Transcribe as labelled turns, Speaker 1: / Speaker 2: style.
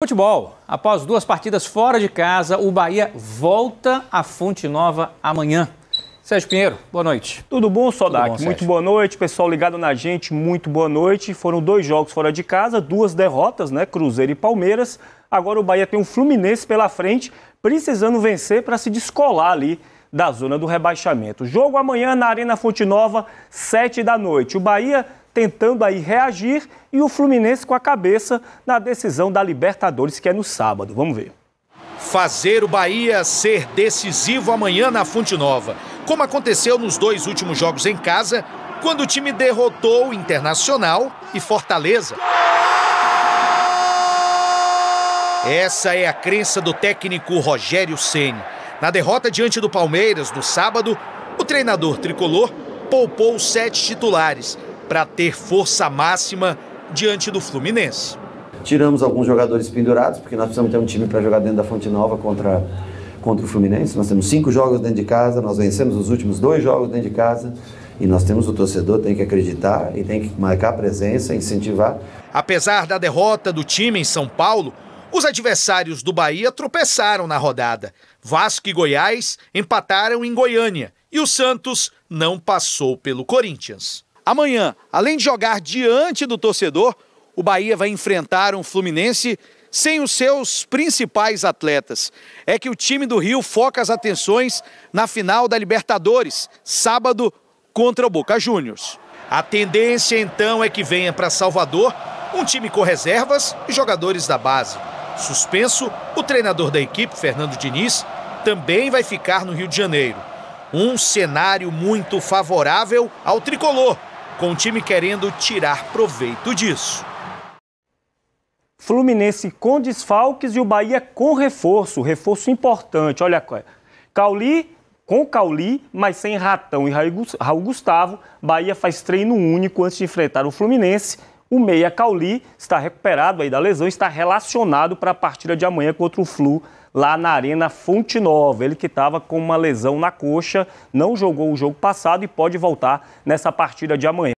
Speaker 1: Futebol. Após duas partidas fora de casa, o Bahia volta à Fonte Nova amanhã. Sérgio Pinheiro, boa noite. Tudo bom, Sodak? muito boa noite, pessoal ligado na gente, muito boa noite. Foram dois jogos fora de casa, duas derrotas, né? Cruzeiro e Palmeiras. Agora o Bahia tem um Fluminense pela frente, precisando vencer para se descolar ali da zona do rebaixamento. Jogo amanhã na Arena Fonte Nova, sete da noite. O Bahia tentando aí reagir e o Fluminense com a cabeça na decisão da Libertadores, que é no sábado. Vamos ver.
Speaker 2: Fazer o Bahia ser decisivo amanhã na Fonte Nova, como aconteceu nos dois últimos jogos em casa, quando o time derrotou o Internacional e Fortaleza. Essa é a crença do técnico Rogério Ceni. Na derrota diante do Palmeiras no sábado, o treinador tricolor poupou sete titulares para ter força máxima diante do Fluminense.
Speaker 3: Tiramos alguns jogadores pendurados, porque nós precisamos ter um time para jogar dentro da Fonte Nova contra, contra o Fluminense. Nós temos cinco jogos dentro de casa, nós vencemos os últimos dois jogos dentro de casa. E nós temos o torcedor, tem que acreditar e tem que marcar presença, incentivar.
Speaker 2: Apesar da derrota do time em São Paulo, os adversários do Bahia tropeçaram na rodada. Vasco e Goiás empataram em Goiânia e o Santos não passou pelo Corinthians. Amanhã, além de jogar diante do torcedor, o Bahia vai enfrentar um Fluminense sem os seus principais atletas. É que o time do Rio foca as atenções na final da Libertadores, sábado, contra o Boca Juniors. A tendência então é que venha para Salvador um time com reservas e jogadores da base. Suspenso, o treinador da equipe, Fernando Diniz, também vai ficar no Rio de Janeiro. Um cenário muito favorável ao tricolor, com o time querendo tirar proveito disso.
Speaker 1: Fluminense com desfalques e o Bahia com reforço, reforço importante. Olha, é. Cauli com Cauli, mas sem Ratão e Raul Gustavo. Bahia faz treino único antes de enfrentar o Fluminense. O meia Cauli está recuperado aí da lesão, está relacionado para a partida de amanhã contra o Flu lá na Arena Fonte Nova. Ele que estava com uma lesão na coxa, não jogou o jogo passado e pode voltar nessa partida de amanhã.